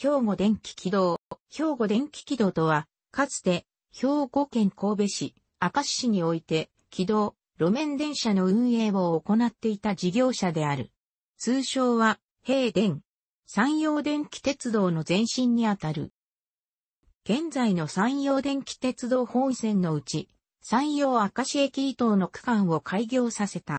兵庫電気軌道。兵庫電気軌道とは、かつて、兵庫県神戸市、明石市において、軌道、路面電車の運営を行っていた事業者である。通称は、平電。山陽電気鉄道の前身にあたる。現在の山陽電気鉄道本線のうち、山陽明石駅伊東の区間を開業させた。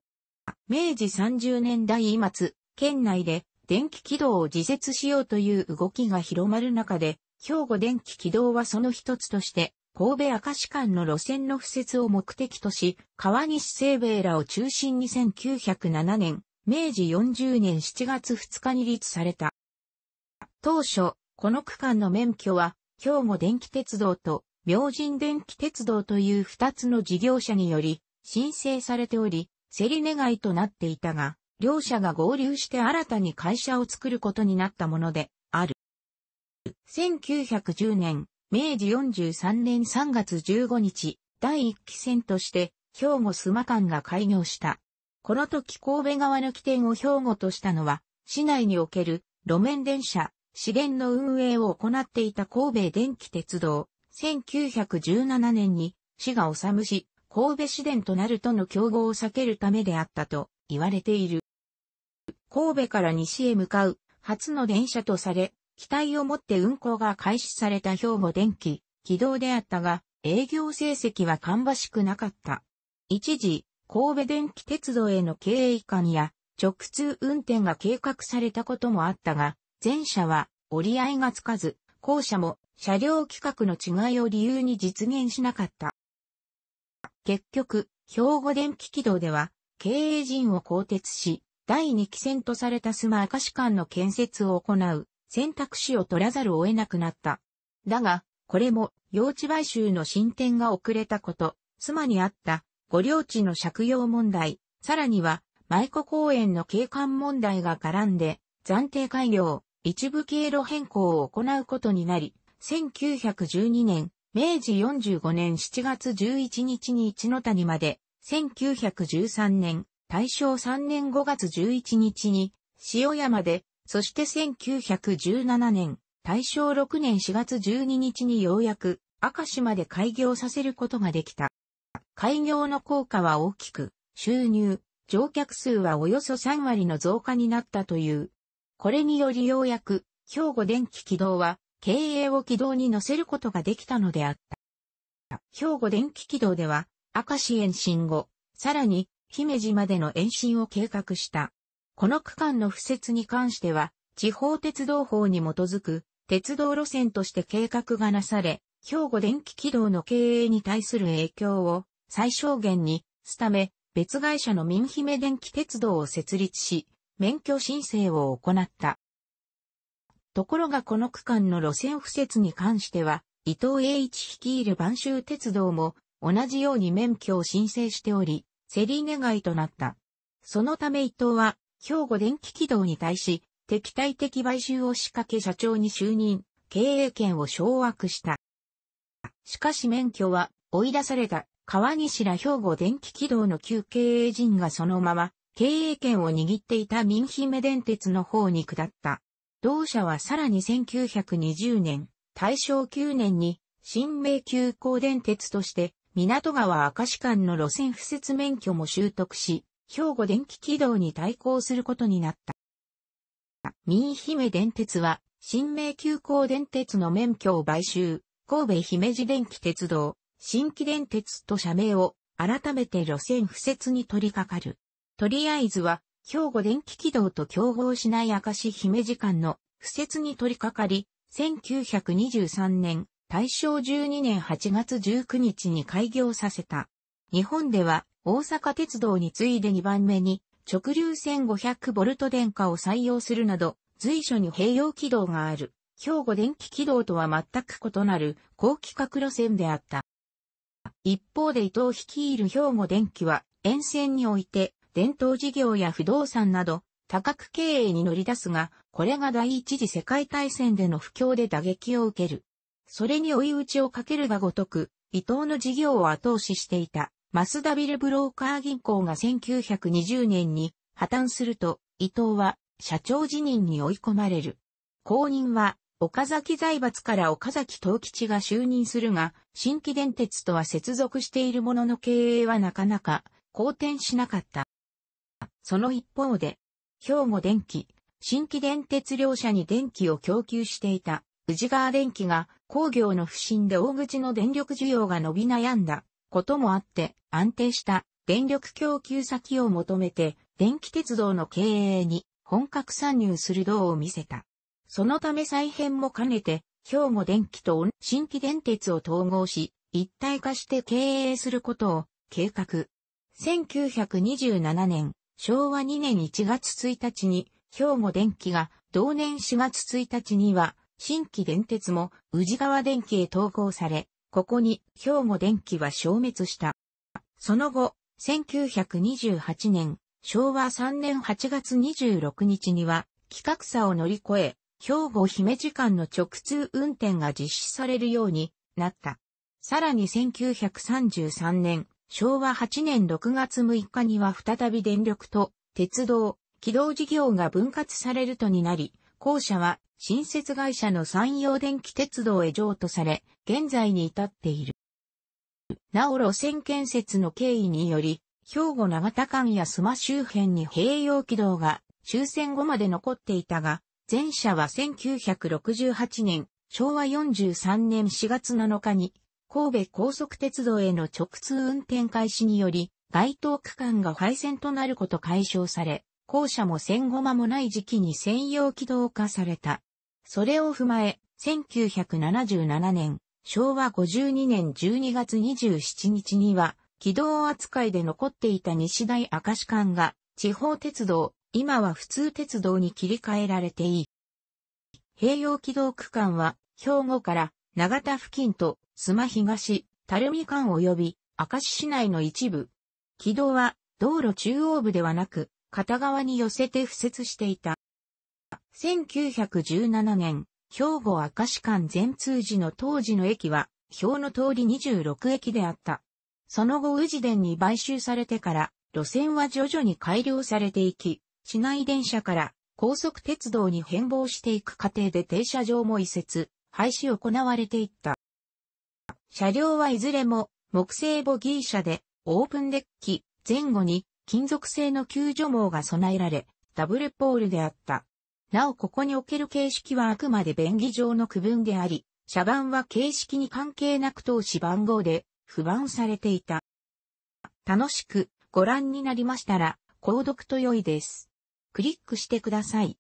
明治30年代末、県内で電気軌道を自設しようという動きが広まる中で、兵庫電気軌道はその一つとして、神戸明石間の路線の付設を目的とし、川西西米らを中心に1907年、明治40年7月2日に立された。当初、この区間の免許は、兵庫電気鉄道と、明神電気鉄道という二つの事業者により、申請されており、競り願いとなっていたが、両社が合流して新たに会社を作ることになったものである。1910年、明治43年3月15日、第1期線として、兵庫須磨間が開業した。この時神戸側の起点を兵庫としたのは、市内における路面電車、資源の運営を行っていた神戸電気鉄道。1917年に、市が治むし、神戸市電となるとの競合を避けるためであったと言われている。神戸から西へ向かう初の電車とされ、期待をもって運行が開始された兵庫電気、軌道であったが、営業成績は芳しくなかった。一時、神戸電気鉄道への経営移管や、直通運転が計画されたこともあったが、前者は折り合いがつかず、後者も車両規格の違いを理由に実現しなかった。結局、兵庫電気軌道では、経営陣を更迭し、第2期戦とされたスマーカ石間の建設を行う選択肢を取らざるを得なくなった。だが、これも用地買収の進展が遅れたこと、スマにあったご領地の借用問題、さらには舞子公園の景観問題が絡んで暫定開業、一部経路変更を行うことになり、1912年、明治45年7月11日に一の谷まで、1913年大正3年5月11日に、塩山で、そして1917年、大正6年4月12日にようやく、赤島で開業させることができた。開業の効果は大きく、収入、乗客数はおよそ3割の増加になったという。これによりようやく、兵庫電気軌道は、経営を軌道に乗せることができたのであった。兵庫電気軌道では、赤石延伸後、さらに、姫路までの延伸を計画した。この区間の敷設に関しては、地方鉄道法に基づく鉄道路線として計画がなされ、兵庫電気軌道の経営に対する影響を最小限にすため、別会社の民姫電気鉄道を設立し、免許申請を行った。ところがこの区間の路線敷設に関しては、伊藤栄一率いる晩州鉄道も同じように免許を申請しており、競り願いとなった。そのため伊藤は、兵庫電気軌道に対し、敵対的買収を仕掛け社長に就任、経営権を掌握した。しかし免許は追い出された川西ら兵庫電気軌道の旧経営陣がそのまま経営権を握っていた民姫電鉄の方に下った。同社はさらに1920年、大正9年に新名急行電鉄として港川明石間の路線敷設免許も習得し、兵庫電気軌道に対抗することになった。三井姫電鉄は、新名急行電鉄の免許を買収、神戸姫路電気鉄道、新規電鉄と社名を改めて路線敷設に取り掛かる。とりあえずは、兵庫電気軌道と競合しない明石姫路間の敷設に取り掛かり、1923年、大正12年8月19日に開業させた。日本では大阪鉄道に次いで2番目に直流 1500V 電化を採用するなど随所に併用軌道がある兵庫電気軌道とは全く異なる高規格路線であった。一方で伊藤率いる兵庫電気は沿線において伝統事業や不動産など多角経営に乗り出すが、これが第一次世界大戦での不況で打撃を受ける。それに追い打ちをかけるがごとく、伊藤の事業を後押ししていた、マスダビルブローカー銀行が1920年に破綻すると、伊藤は社長辞任に追い込まれる。後任は、岡崎財閥から岡崎東吉が就任するが、新規電鉄とは接続しているものの経営はなかなか好転しなかった。その一方で、兵庫電機、新規電鉄両社に電気を供給していた宇治川電機が工業の不振で大口の電力需要が伸び悩んだこともあって安定した電力供給先を求めて電気鉄道の経営に本格参入する道を見せた。そのため再編も兼ねて兵庫電機と新規電鉄を統合し一体化して経営することを計画。1927年、昭和2年1月1日に、兵庫電機が同年4月1日には、新規電鉄も宇治川電気へ統合され、ここに兵庫電気は消滅した。その後、1928年、昭和3年8月26日には、規格差を乗り越え、兵庫姫路間の直通運転が実施されるようになった。さらに1933年、昭和8年6月6日には再び電力と鉄道、軌道事業が分割されるとになり、後者は新設会社の山陽電気鉄道へ譲渡され、現在に至っている。なお路線建設の経緯により、兵庫長田間や須磨周辺に併用軌道が終戦後まで残っていたが、前者は1968年、昭和43年4月7日に、神戸高速鉄道への直通運転開始により、該当区間が廃線となること解消され、校舎も戦後間もない時期に専用軌道化された。それを踏まえ、1977年、昭和52年12月27日には、軌道扱いで残っていた西大明石間が、地方鉄道、今は普通鉄道に切り替えられていい。併用軌道区間は、兵庫から長田付近と須磨東、垂水間及び明石市内の一部。軌道は道路中央部ではなく、片側に寄せて敷設していた。1917年、兵庫明石間全通時の当時の駅は、表の通り26駅であった。その後宇治電に買収されてから、路線は徐々に改良されていき、市内電車から高速鉄道に変貌していく過程で停車場も移設、廃止行われていった。車両はいずれも木製ボギー車でオープンデッキ前後に金属製の救助網が備えられ、ダブルポールであった。なおここにおける形式はあくまで便宜上の区分であり、社番は形式に関係なく投資番号で、不番されていた。楽しくご覧になりましたら、購読と良いです。クリックしてください。